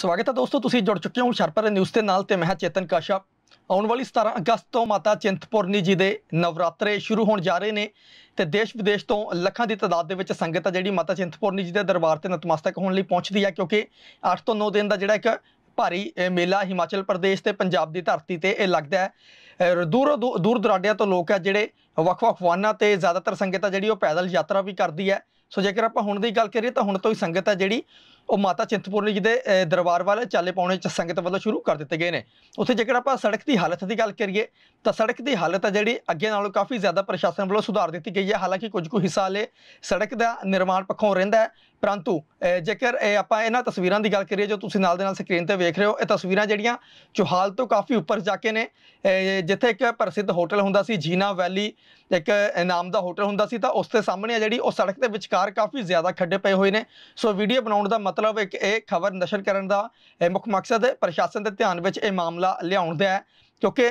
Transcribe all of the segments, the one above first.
ਸਵਾਗਤ ਹੈ ਦੋਸਤੋ ਤੁਸੀਂ ਜੁੜ ਚੁੱਕੇ ਹੋ ਸ਼ਰਪਰ ਨਿਊਜ਼ ਦੇ ਨਾਲ ਤੇ ਮੈਂ ਚੇਤਨ ਕਾਸ਼ਾ ਆਉਣ ਵਾਲੀ 17 ਅਗਸਤ ਤੋਂ ਮਾਤਾ ਚਿੰਤਪੁਰਨੀ ਜੀ ਦੇ ਨਵਰਾਤਰੇ ਸ਼ੁਰੂ ਹੋਣ ਜਾ ਰਹੇ ਨੇ ਤੇ ਦੇਸ਼ ਵਿਦੇਸ਼ ਤੋਂ ਲੱਖਾਂ ਦੀ ਤਾਦਾਦ ਦੇ ਵਿੱਚ ਸੰਗਤ ਆ ਜਿਹੜੀ ਮਾਤਾ ਚਿੰਤਪੁਰਨੀ ਜੀ ਦੇ ਦਰਬਾਰ ਤੇ ਨਤਮਸਤਕ ਹੋਣ ਲਈ ਪਹੁੰਚਦੀ ਆ ਕਿਉਂਕਿ 8 ਤੋਂ 9 ਦਿਨ ਦਾ ਜਿਹੜਾ ਇੱਕ ਭਾਰੀ ਮੇਲਾ ਹਿਮਾਚਲ ਪ੍ਰਦੇਸ਼ ਤੇ ਪੰਜਾਬ ਦੀ ਧਰਤੀ ਤੇ ਇਹ ਲੱਗਦਾ ਹੈ ਦੂਰ ਦੂਰ ਦਰਾਡਿਆਂ ਤੋਂ ਲੋਕ ਆ ਜਿਹੜੇ ਵੱਖ-ਵੱਖ ਵਾਹਨਾਂ ਤੇ ਜ਼ਿਆਦਾਤਰ ਸੰਗਤ ਆ ਜਿਹੜੀ ਉਹ ਪੈਦਲ ਯਾਤਰਾ ਵੀ ਕਰਦੀ ਹੈ ਸੋ ਜੇਕਰ ਆਪਾਂ ਹੁਣ ਦੀ ਗੱਲ ਕਰੀਏ ਤਾਂ ਹੁਣ ਤੋਂ ਹੀ ਸੰਗਤ ਆ ਜਿਹੜੀ ਉਹ ਮਾਤਾ ਚਿੰਤਪੁਰਨੀ ਜੀ ਦੇ ਦਰਬਾਰ ਵਾਲੇ ਚਾਲੇ ਪਾਉਣੇ ਚ ਸੰਗਤ ਵੱਲੋਂ ਸ਼ੁਰੂ ਕਰ ਦਿੱਤੇ ਗਏ ਨੇ ਉੱਥੇ ਜੇਕਰ ਆਪਾਂ ਸੜਕ ਦੀ ਹਾਲਤ ਦੀ ਗੱਲ ਕਰੀਏ ਤਾਂ ਸੜਕ ਦੀ ਹਾਲਤ ਹੈ ਜਿਹੜੀ ਅੱਗੇ ਨਾਲੋਂ ਕਾਫੀ ਜ਼ਿਆਦਾ ਪ੍ਰਸ਼ਾਸਨ ਵੱਲੋਂ ਸੁਧਾਰ ਦਿੱਤੀ ਗਈ ਹੈ ਹਾਲਾਂਕਿ ਕੁਝ ਕੁ ਹਿੱਸਾ ਲੈ ਸੜਕ ਦਾ ਨਿਰਮਾਣ ਪੱਖੋਂ ਰਹਿੰਦਾ ਹੈ ਪਰੰਤੂ ਜੇਕਰ ਆਪਾਂ ਇਹਨਾਂ ਤਸਵੀਰਾਂ ਦੀ ਗੱਲ ਕਰੀਏ ਜੋ ਤੁਸੀਂ ਨਾਲ ਦੇ ਨਾਲ ਸਕਰੀਨ ਤੇ ਵੇਖ ਰਹੇ ਹੋ ਇਹ ਤਸਵੀਰਾਂ ਜਿਹੜੀਆਂ ਚੋਹਾਲ ਤੋਂ ਕਾਫੀ ਉੱਪਰ ਜਾ ਕੇ ਨੇ ਜਿੱਥੇ ਇੱਕ ਪ੍ਰਸਿੱਧ ਹੋਟਲ ਹੁੰਦਾ ਸੀ ਜੀਨਾ ਵੈਲੀ ਇੱਕ ਨਾਮ ਦਾ ਹੋਟਲ ਹੁੰਦਾ ਸੀ ਤਾਂ ਉਸ ਦੇ ਸਾਹਮਣੇ ਜਿਹੜੀ ਉਹ ਸੜਕ ਦੇ ਵਿਚਕਾਰ ਕਾਫੀ ਜ਼ਿਆਦਾ ਖੱਡੇ ਪਏ ਹੋਏ ਨੇ ਸੋ ਵੀਡੀਓ ਬਣਾਉਣ ਦਾ ਮਤਲਬ ਇੱਕ ਇਹ ਖਬਰ ਨਸ਼ਰ ਕਰਨ ਦਾ ਮੁੱਖ ਮਕਸਦ ਹੈ ਪ੍ਰਸ਼ਾਸਨ ਦੇ ਧਿਆਨ ਵਿੱਚ ਇਹ ਮਾਮਲਾ ਲਿਆਉਣ ਦਾ ਹੈ ਕਿਉਂਕਿ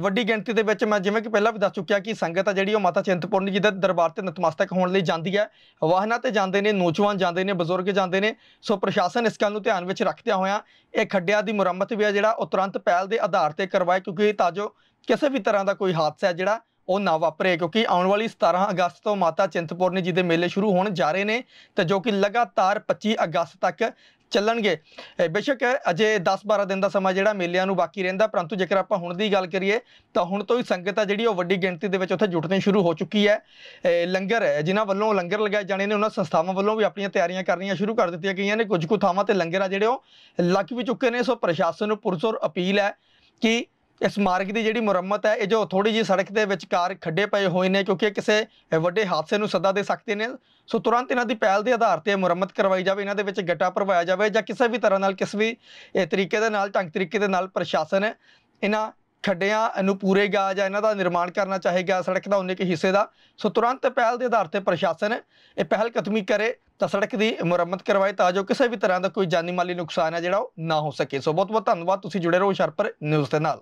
ਵੱਡੀ ਗਿਣਤੀ ਦੇ ਵਿੱਚ ਮੈਂ ਜਿਵੇਂ ਕਿ ਪਹਿਲਾਂ ਵੀ ਦੱਸ ਚੁੱਕਿਆ ਕਿ ਸੰਗਤ ਆ ਜਿਹੜੀ ਉਹ ਮਾਤਾ ਚਿੰਤਪੁਰਨੀ ਜੀ ਦੇ ਦਰਬਾਰ ਤੇ ਨਤਮਸਤਕ ਹੋਣ ਲਈ ਜਾਂਦੀ ਹੈ ਵਾਹਨਾਂ ਤੇ ਜਾਂਦੇ ਨੇ ਨੌਜਵਾਨ ਜਾਂਦੇ ਨੇ ਬਜ਼ੁਰਗ ਜਾਂਦੇ ਨੇ ਸੋ ਪ੍ਰਸ਼ਾਸਨ ਇਸ ਗੱਲ ਨੂੰ ਧਿਆਨ ਵਿੱਚ ਰੱਖਦਿਆਂ ਹੋਇਆਂ ਇਹ ਖੱਡਿਆਂ ਦੀ ਮੁਰੰਮਤ ਵੀ ਹੈ ਜਿਹੜਾ ਉਹ ਤੁਰੰਤ ਪਹਿਲ ਦੇ ਆਧਾਰ ਤੇ ਕਰਵਾਏ ਕਿਉਂਕਿ ਤਾਂ ਜੋ ਕਿਸੇ ਵੀ ਤਰ੍ਹਾਂ ਦਾ ਕੋਈ ਹਾਦਸਾ ਜਿਹੜਾ ਉਹ ਨਾ ਵਾਪਰੇ ਕਿਉਂਕਿ ਆਉਣ ਵਾਲੀ 17 ਅਗਸਤ ਤੋਂ ਮਾਤਾ ਚਿੰਤਪੁਰਨੀ ਜੀ ਦੇ ਮੇਲੇ ਸ਼ੁਰੂ ਹੋਣ ਜਾ ਰਹੇ ਨੇ ਤੇ ਜੋ ਕਿ ਲਗਾਤਾਰ 25 ਅਗਸਤ ਤੱਕ ਚੱਲਣਗੇ ਬੇਸ਼ੱਕ ਅਜੇ 10-12 ਦਿਨ ਦਾ ਸਮਾਂ ਜਿਹੜਾ ਮੇਲਿਆਂ ਨੂੰ ਬਾਕੀ ਰਹਿੰਦਾ ਪਰੰਤੂ ਜੇਕਰ ਆਪਾਂ ਹੁਣ ਦੀ ਗੱਲ ਕਰੀਏ ਤਾਂ ਹੁਣ ਤੋਂ ਹੀ ਸੰਗਤ ਆ ਜਿਹੜੀ ਉਹ ਵੱਡੀ ਗਿਣਤੀ ਦੇ ਵਿੱਚ ਉੱਥੇ ਜੁਟਣੇ ਸ਼ੁਰੂ ਹੋ ਚੁੱਕੀ ਹੈ ਲੰਗਰ ਜਿਨ੍ਹਾਂ ਵੱਲੋਂ ਲੰਗਰ ਲਗਾਏ ਜਾਣੇ ਨੇ ਉਹਨਾਂ ਸੰਸਥਾਵਾਂ ਵੱਲੋਂ ਵੀ ਆਪਣੀਆਂ ਤਿਆਰੀਆਂ ਕਰਨੀਆਂ ਸ਼ੁਰੂ ਕਰ ਦਿੱਤੀਆਂ ਗਈਆਂ ਨੇ ਕੁਝ ਕੁ ਥਾਵਾਂ ਤੇ ਲੰਗਰ ਆ ਜਿਹੜੇ ਉਹ ਲੱਗ ਵੀ ਚੁੱਕੇ ਨੇ ਸੋ ਪ੍ਰਸ਼ਾਸਨ ਨੂੰ ਪੁਰਜ਼ੋਰ ਅਪੀਲ ਹੈ ਕਿ ਇਸ ਮਾਰਗ ਦੀ ਜਿਹੜੀ ਮੁਰੰਮਤ ਹੈ ਇਹ ਜੋ ਥੋੜੀ ਜੀ ਸੜਕ ਦੇ ਵਿਚਕਾਰ ਖੱਡੇ ਪਏ ਹੋਏ ਨੇ ਕਿਉਂਕਿ ਕਿਸੇ ਵੱਡੇ ਹਾਦਸੇ ਨੂੰ ਸੱਦਾ ਦੇ ਸਕਦੇ ਨੇ ਸੋ ਤੁਰੰਤ ਇਹਨਾਂ ਦੀ ਪਹਿਲ ਦੇ ਆਧਾਰ ਤੇ ਮੁਰੰਮਤ ਕਰਵਾਈ ਜਾਵੇ ਇਹਨਾਂ ਦੇ ਵਿੱਚ ਗੱਟਾ ਭਰਵਾਇਆ ਜਾਵੇ ਜਾਂ ਕਿਸੇ ਵੀ ਤਰ੍ਹਾਂ ਨਾਲ ਕਿਸ ਵੀ ਤਰੀਕੇ ਦੇ ਨਾਲ ਢੰਗ ਤਰੀਕੇ ਦੇ ਨਾਲ ਪ੍ਰਸ਼ਾਸਨ ਇਹਨਾਂ ਖੱਡਿਆਂ ਨੂੰ ਪੂਰੇਗਾ ਜਾਂ ਇਹਨਾਂ ਦਾ ਨਿਰਮਾਣ ਕਰਨਾ ਚਾਹੇਗਾ ਸੜਕ ਦਾ ਉਹਨੇ ਕਿ ਹਿੱਸੇ ਦਾ ਸੋ ਤੁਰੰਤ ਪਹਿਲ ਦੇ ਆਧਾਰ ਤੇ ਪ੍ਰਸ਼ਾਸਨ ਇਹ ਪਹਿਲ ਕਦਮੀ ਕਰੇ ਤਾਂ ਸੜਕ ਦੀ ਮੁਰੰਮਤ ਕਰਵਾਏ ਤਾਂ ਜੋ ਕਿਸੇ ਵੀ ਤਰ੍ਹਾਂ ਦਾ ਕੋਈ ਜਾਨੀ ਮਾਲੀ ਨੁਕਸਾਨ ਹੈ ਜਿਹੜਾ ਉਹ ਨਾ ਹੋ ਸਕੇ ਸੋ ਬਹੁਤ ਬਹੁਤ ਧੰਨਵਾਦ ਤੁਸੀਂ ਜੁੜੇ ਰਹੋ ਸ਼ਰਪਰ ਨਿਊਜ਼ ਦੇ ਨਾਲ